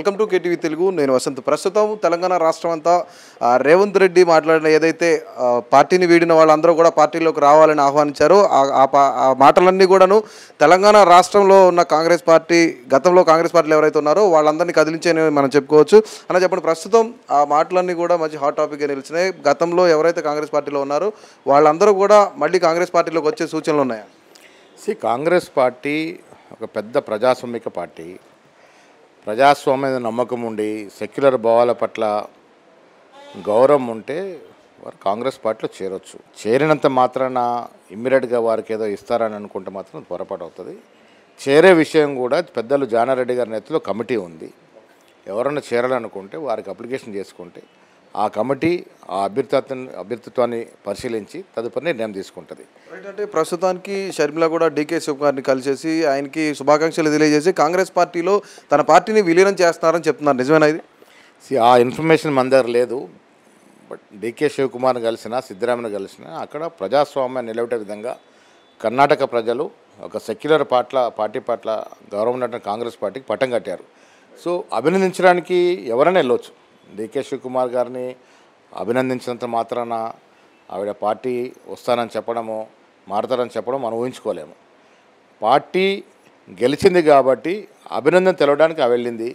welcome to KTV Telugu నేను వసంత్ ప్రస్తుతం తెలంగాణ రాష్ట్రం అంతా రేవంత్ రెడ్డి మాట్లాడిన ఏదైతే పార్టీని వీడిన వాళ్ళందరూ కూడా పార్టీలోకి రావాలని ఆహ్వానించారో ఆ మాటలన్నీ కూడాను తెలంగాణ రాష్ట్రంలో ఉన్న కాంగ్రెస్ పార్టీ గతంలో కాంగ్రెస్ పార్టీలు ఎవరైతే ఉన్నారో వాళ్ళందరినీ కదిలించే మనం చెప్పుకోవచ్చు అని చెప్పండి ప్రస్తుతం ఆ మాటలన్నీ కూడా మంచి హాట్ టాపిక్గా నిలిచినాయి గతంలో ఎవరైతే కాంగ్రెస్ పార్టీలో ఉన్నారో వాళ్ళందరూ కూడా మళ్ళీ కాంగ్రెస్ పార్టీలోకి వచ్చే సూచనలు ఉన్నాయా సి కాంగ్రెస్ పార్టీ ఒక పెద్ద ప్రజాస్వామిక పార్టీ ప్రజాస్వామ్య నమ్మకం ఉండి సెక్యులర్ భావాల పట్ల గౌరవం ఉంటే వారు కాంగ్రెస్ పార్టీలో చేరొచ్చు చేరినంత మాత్రాన ఇమ్మీడియట్గా వారికి ఏదో ఇస్తారని అనుకుంటే మాత్రం పొరపాటు అవుతుంది చేరే విషయం కూడా పెద్దలు జానారెడ్డి గారి నేతలో కమిటీ ఉంది ఎవరైనా చేరాలనుకుంటే వారికి అప్లికేషన్ చేసుకుంటే ఆ కమిటీ ఆ అభ్యర్థిత్వాన్ని అభ్యర్థిత్వాన్ని పరిశీలించి తదుపరి నిర్ణయం తీసుకుంటుంది అంటే ప్రస్తుతానికి షర్మిల కూడా డీకే శివ గారిని కలిసేసి ఆయనకి శుభాకాంక్షలు తెలియజేసి కాంగ్రెస్ పార్టీలో తన పార్టీని విలీనం చేస్తున్నారని చెప్తున్నారు నిజమేనా ఇది ఆ ఇన్ఫర్మేషన్ మన దగ్గర లేదు బట్ డీకే శివకుమార్ కలిసిన సిద్ధరామన్ కలిసిన అక్కడ ప్రజాస్వామ్యం నిలబెట్టే విధంగా కర్ణాటక ప్రజలు ఒక సెక్యులర్ పాట్ల పార్టీ పట్ల గౌరవం కాంగ్రెస్ పార్టీకి పట్టం కట్టారు సో అభినందించడానికి ఎవరైనా వెళ్ళొచ్చు డీకే శివకుమార్ గారిని అభినందించినంత మాత్రాన ఆవిడ పార్టీ వస్తానని చెప్పడము మారుతారని చెప్పడం మనం ఊహించుకోలేము పార్టీ గెలిచింది కాబట్టి అభినందన తెలవడానికి ఆ వెళ్ళింది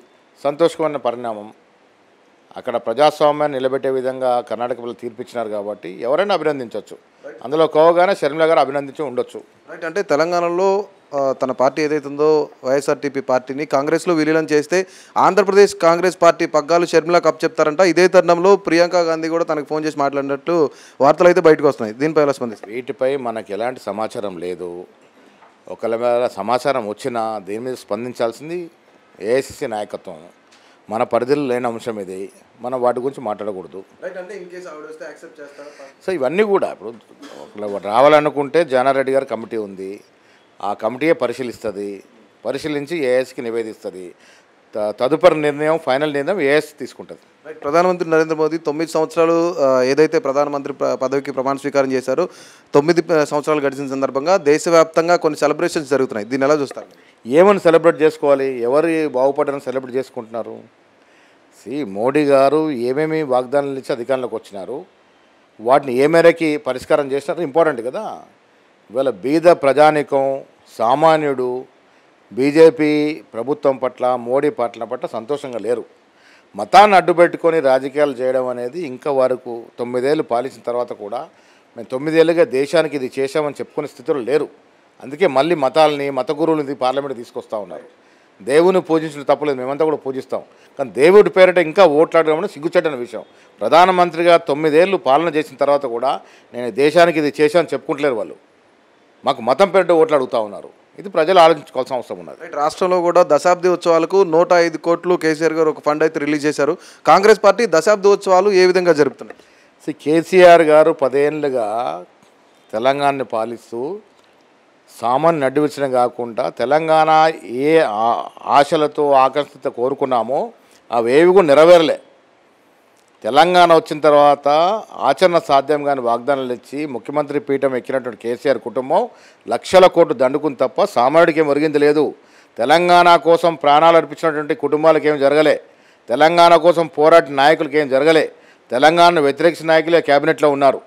సంతోషకమైన పరిణామం అక్కడ ప్రజాస్వామ్యాన్ని నిలబెట్టే విధంగా కర్ణాటక ప్రజలు తీర్పిచ్చినారు కాబట్టి ఎవరైనా అభినందించవచ్చు అందులో కోవగానే షర్మిల గారు అభినందించి ఉండొచ్చు అంటే తెలంగాణలో తన పార్టీ ఏదైతుందో వైఎస్ఆర్టీపీ పార్టీని కాంగ్రెస్లో విలీనం చేస్తే ఆంధ్రప్రదేశ్ కాంగ్రెస్ పార్టీ పగ్గాలు షర్మిలా కప్ చెప్తారంట ఇదే తరుణంలో ప్రియాంక గాంధీ కూడా తనకు ఫోన్ చేసి మాట్లాడినట్లు వార్తలు అయితే బయటకు వస్తున్నాయి దీనిపై ఎలా స్పందిస్తారు వీటిపై మనకు ఎలాంటి సమాచారం లేదు ఒకవేళ సమాచారం వచ్చినా దీని మీద స్పందించాల్సింది ఏఐసిసి నాయకత్వం మన పరిధిలో లేని అంశం ఇది మనం వాటి గురించి మాట్లాడకూడదు సో ఇవన్నీ కూడా ఇప్పుడు రావాలనుకుంటే జానారెడ్డి గారి కమిటీ ఉంది ఆ కమిటీయే పరిశీలిస్తుంది పరిశీలించి ఏఎస్కి నివేదిస్తుంది తదుపరి నిర్ణయం ఫైనల్ నిర్ణయం ఏఎస్ తీసుకుంటుంది ప్రధానమంత్రి నరేంద్ర మోదీ తొమ్మిది సంవత్సరాలు ఏదైతే ప్రధానమంత్రి పదవికి ప్రమాణ స్వీకారం చేశారో తొమ్మిది సంవత్సరాలు గడిచిన సందర్భంగా దేశవ్యాప్తంగా కొన్ని సెలబ్రేషన్స్ జరుగుతున్నాయి దీన్ని ఎలా చూస్తారు ఏమని సెలబ్రేట్ చేసుకోవాలి ఎవరి బాగుపడని సెలబ్రేట్ చేసుకుంటున్నారు సి మోడీ గారు ఏమేమి వాగ్దానాలు ఇచ్చి అధికారంలోకి వచ్చినారు వాటిని ఏ మేరకి పరిష్కారం చేసినారు ఇంపార్టెంట్ కదా ఇవాళ బీద ప్రజానికం సామాన్యుడు బీజేపీ ప్రభుత్వం పట్ల మోడీ పట్ల పట్ల సంతోషంగా లేరు మతాన్ని అడ్డుపెట్టుకొని రాజకీయాలు చేయడం అనేది ఇంకా వరకు తొమ్మిదేళ్ళు పాలించిన తర్వాత కూడా మేము తొమ్మిదేళ్ళుగా దేశానికి ఇది చేశామని చెప్పుకునే స్థితిలో లేరు అందుకే మళ్ళీ మతాలని మత గురువులని పార్లమెంట్ తీసుకొస్తూ ఉన్నారు దేవుని పూజించడం తప్పలేదు మేమంతా కూడా పూజిస్తాం కానీ దేవుడి పేరిట ఇంకా ఓట్లాడడం సిగ్గుచెట్టని విషయం ప్రధానమంత్రిగా తొమ్మిదేళ్ళు పాలన చేసిన తర్వాత కూడా నేను దేశానికి ఇది చేశామని చెప్పుకుంటలేరు వాళ్ళు మాకు మతం పేరిట ఓట్లు అడుగుతా ఉన్నారు ఇది ప్రజలు ఆలోచించుకోవాల్సిన అవసరం ఉన్నది రాష్ట్రంలో కూడా దశాబ్ది ఉత్సవాలకు నూట ఐదు కోట్లు కేసీఆర్ గారు ఒక ఫండ్ అయితే రిలీజ్ చేశారు కాంగ్రెస్ పార్టీ దశాబ్ది ఉత్సవాలు ఏ విధంగా జరుపుతున్నాయి కేసీఆర్ గారు పదేళ్ళుగా తెలంగాణని పాలిస్తూ సామాన్య నడ్డివచ్చిన కాకుండా తెలంగాణ ఏ ఆశలతో ఆకర్షిత కోరుకున్నామో అవేవి కూడా నెరవేరలే తెలంగాణ వచ్చిన తర్వాత ఆచరణ సాధ్యం కాని వాగ్దానాలు ఇచ్చి ముఖ్యమంత్రి పీఠం ఎక్కినటువంటి కేసీఆర్ కుటుంబం లక్షల కోట్లు దండుకుని తప్ప సామాన్యుడికి ఏం ఒరిగింది లేదు తెలంగాణ కోసం ప్రాణాలు అర్పించినటువంటి కుటుంబాలకు ఏం జరగలే తెలంగాణ కోసం పోరాట నాయకులకి ఏం జరగలే తెలంగాణను వ్యతిరేకించిన నాయకులే క్యాబినెట్లో ఉన్నారు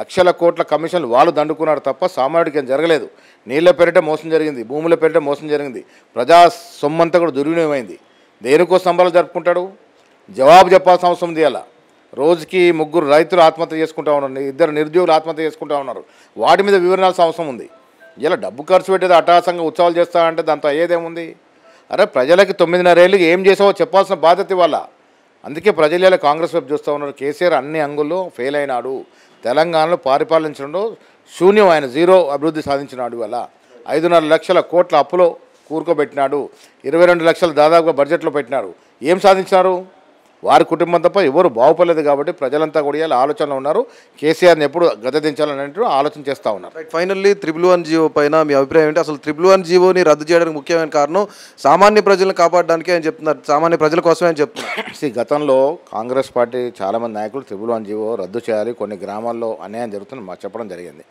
లక్షల కోట్ల కమిషన్లు వాళ్ళు దండుకున్నారు తప్ప సామాన్యుడికి ఏం జరగలేదు నీళ్ళ పెరట మోసం జరిగింది భూముల పెరట మోసం జరిగింది ప్రజా సొమ్మంతా కూడా దుర్వినియోగమైంది దేనికో సంబరాలు జరుపుకుంటాడు జవాబు చెప్పాల్సిన అవసరం ఉంది అలా రోజుకి ముగ్గురు రైతులు ఆత్మహత్య చేసుకుంటా ఉన్నారు ఇద్దరు నిరుద్యోగులు ఆత్మహత్య చేసుకుంటా ఉన్నారు వాటి మీద వివరణాల్సిన అవసరం ఉంది ఇలా డబ్బు ఖర్చు పెట్టేది అటాసంగా ఉత్సవాలు చేస్తానంటే దాంతో అయ్యేదేముంది అరే ప్రజలకి తొమ్మిదిన్నరేళ్ళు ఏం చేసావో చెప్పాల్సిన బాధ్యత ఇవాళ అందుకే ప్రజలు ఇలా కాంగ్రెస్ వైపు చూస్తూ ఉన్నారు కేసీఆర్ అన్ని అంగుల్లో ఫెయిల్ అయినాడు తెలంగాణలో పరిపాలించడంలో శూన్యం ఆయన జీరో అభివృద్ధి సాధించినాడు ఇవాళ ఐదున్నర లక్షల కోట్ల అప్పులో కూరుకోబెట్టినాడు ఇరవై రెండు లక్షలు దాదాపుగా బడ్జెట్లో పెట్టినాడు ఏం సాధించినారు వారి కుటుంబం తప్ప ఎవరు బాగుపడలేదు కాబట్టి ప్రజలంతా కూడా ఆలోచనలో ఉన్నారు కేసీఆర్ని ఎప్పుడు గద్దదించాలని దించాలని ఆలోచన చేస్తూ ఉన్నారు ఫైనల్లీ త్రిబుల్ వన్ జీవో పైన మీ అభిప్రాయం ఏంటి అసలు త్రిబుల్ వన్ జీవోని రద్దు చేయడానికి ముఖ్యమైన కారణం సామాన్య ప్రజలను కాపాడడానికే అని చెప్తున్నారు సామాన్య ప్రజల కోసమే అని చెప్తున్నారు గతంలో కాంగ్రెస్ పార్టీ చాలామంది నాయకులు త్రిబుల్ వన్ జీవో రద్దు చేయాలి కొన్ని గ్రామాల్లో అన్యాయం జరుగుతుంది మాకు చెప్పడం జరిగింది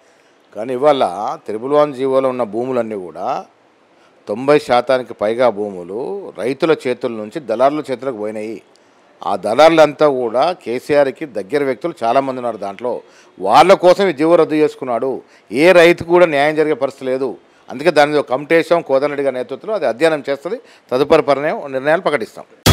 కానీ ఇవాళ త్రిబుల్ వన్ జీవోలో ఉన్న భూములన్నీ కూడా తొంభై శాతానికి పైగా భూములు రైతుల చేతుల నుంచి దళారుల చేతులకు పోయినాయి ఆ దళారులంతా కూడా కేసీఆర్కి దగ్గర వ్యక్తులు చాలామంది ఉన్నారు దాంట్లో వాళ్ళ కోసం ఈ జీవో రద్దు చేసుకున్నాడు ఏ రైతు కూడా న్యాయం జరిగే పరిస్థితి లేదు అందుకే దాని కమిటేషం కోదనడిగా గారి నేతృత్వంలో అది అధ్యయనం చేస్తుంది తదుపరి పరిణయం నిర్ణయాలు ప్రకటిస్తాం